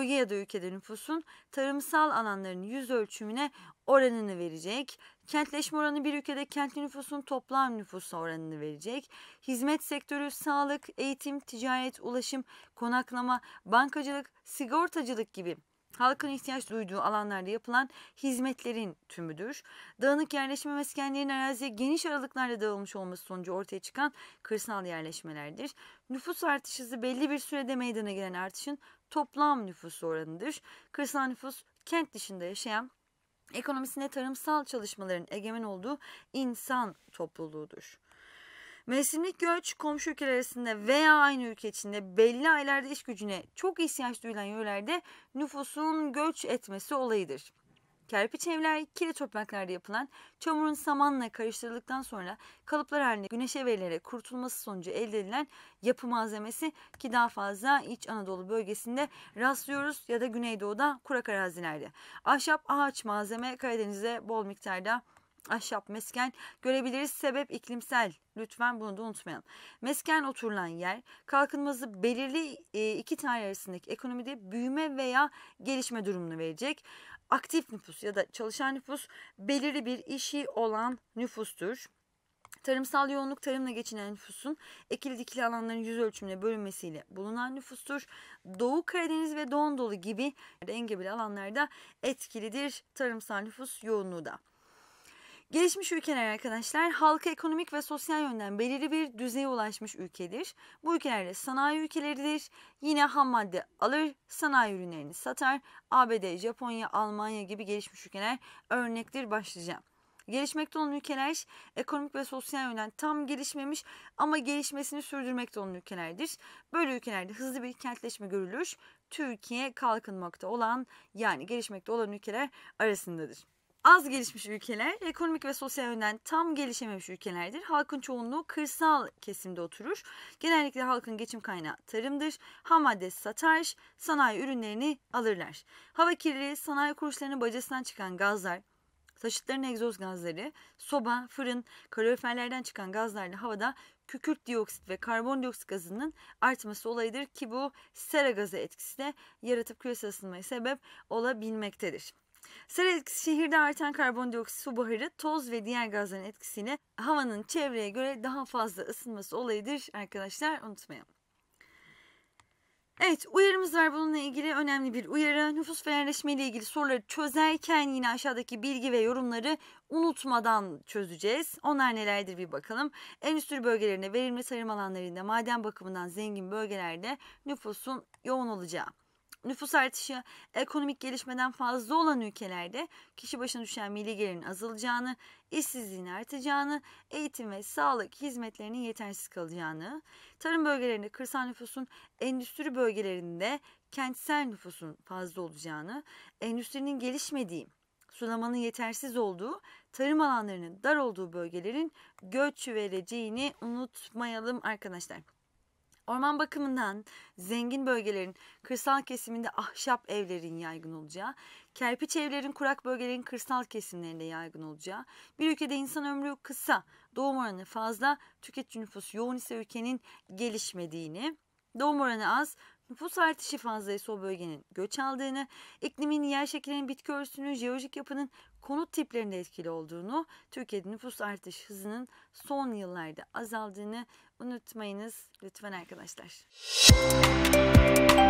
bölge ya da ülkede nüfusun tarımsal alanların yüz ölçümüne oranını verecek. Kentleşme oranı bir ülkede kentli nüfusun toplam nüfusa oranını verecek. Hizmet sektörü, sağlık, eğitim, ticaret, ulaşım, konaklama, bankacılık, sigortacılık gibi halkın ihtiyaç duyduğu alanlarda yapılan hizmetlerin tümüdür. Dağınık yerleşme meskenlerin araziye geniş aralıklarla dağılmış olması sonucu ortaya çıkan kırsal yerleşmelerdir. Nüfus artış hızı belli bir sürede meydana gelen artışın toplam nüfus oranıdır. Kırsal nüfus kent dışında yaşayan ekonomisine tarımsal çalışmaların egemen olduğu insan topluluğudur. Mevsimlik göç komşu ülkeler arasında veya aynı ülke içinde belli aylarda iş gücüne çok ihtiyaç duyulan yerlerde nüfusun göç etmesi olayıdır. Kerpiç evler kiri topraklarda yapılan çamurun samanla karıştırıldıktan sonra kalıplar halinde güneşe verilerek kurutulması sonucu elde edilen yapı malzemesi ki daha fazla İç Anadolu bölgesinde rastlıyoruz ya da Güneydoğu'da kurak arazilerde. Ahşap, ağaç malzeme Karadeniz'de bol miktarda ahşap, mesken görebiliriz. Sebep iklimsel. Lütfen bunu da unutmayalım. Mesken oturulan yer kalkınması belirli e, iki tarih arasındaki ekonomide büyüme veya gelişme durumunu verecek. Aktif nüfus ya da çalışan nüfus belirli bir işi olan nüfustur. Tarımsal yoğunluk tarımla geçinen nüfusun ekili dikili alanların yüz ölçümüne bölünmesiyle bulunan nüfustur. Doğu Karadeniz ve Doğu Anadolu gibi engebeli alanlarda etkilidir tarımsal nüfus yoğunluğu da. Gelişmiş ülkeler arkadaşlar halka ekonomik ve sosyal yönden belirli bir düzeye ulaşmış ülkedir. Bu ülkelerde sanayi ülkeleridir. Yine ham madde alır, sanayi ürünlerini satar. ABD, Japonya, Almanya gibi gelişmiş ülkeler örnektir başlayacağım. Gelişmekte olan ülkeler ekonomik ve sosyal yönden tam gelişmemiş ama gelişmesini sürdürmekte olan ülkelerdir. Böyle ülkelerde hızlı bir kentleşme görülür. Türkiye kalkınmakta olan yani gelişmekte olan ülkeler arasındadır az gelişmiş ülkeler, ekonomik ve sosyal yönden tam gelişememiş ülkelerdir. Halkın çoğunluğu kırsal kesimde oturur. Genellikle halkın geçim kaynağı tarımdır. Ham madde satar, sanayi ürünlerini alırlar. Hava kirliliği, sanayi kuruluşlarının bacasından çıkan gazlar, taşıtların egzoz gazları, soba, fırın, kaloriferlerden çıkan gazlarla havada kükürt dioksit ve karbondioksit gazının artması olayıdır ki bu sera gazı etkisi de yaratıp küresel ısınmaya sebep olabilmektedir. Sarı etkisi şehirde artan karbondioksit, su buharı, toz ve diğer gazların etkisiyle havanın çevreye göre daha fazla ısınması olayıdır arkadaşlar unutmayalım. Evet uyarımız var bununla ilgili önemli bir uyarı. Nüfus ve yerleşme ile ilgili soruları çözerken yine aşağıdaki bilgi ve yorumları unutmadan çözeceğiz. Onlar nelerdir bir bakalım. Endüstri bölgelerinde verimli tarım alanlarında maden bakımından zengin bölgelerde nüfusun yoğun olacağı. Nüfus artışı ekonomik gelişmeden fazla olan ülkelerde kişi başına düşen milli gelirin azalacağını, işsizliğin artacağını, eğitim ve sağlık hizmetlerinin yetersiz kalacağını, tarım bölgelerinde kırsal nüfusun endüstri bölgelerinde kentsel nüfusun fazla olacağını, endüstrinin gelişmediği, sulamanın yetersiz olduğu, tarım alanlarının dar olduğu bölgelerin göç vereceğini unutmayalım arkadaşlar. Orman bakımından zengin bölgelerin kırsal kesiminde ahşap evlerin yaygın olacağı, kerpiç evlerin kurak bölgelerin kırsal kesimlerinde yaygın olacağı, bir ülkede insan ömrü kısa, doğum oranı fazla, tüketici nüfusu yoğun ise ülkenin gelişmediğini, doğum oranı az, Nüfus artışı fazlaysa o bölgenin göç aldığını, iklimin, yer şeklinin, bitki örtüsünün, jeolojik yapının konut tiplerinde etkili olduğunu, Türkiye'de nüfus artış hızının son yıllarda azaldığını unutmayınız lütfen arkadaşlar. Müzik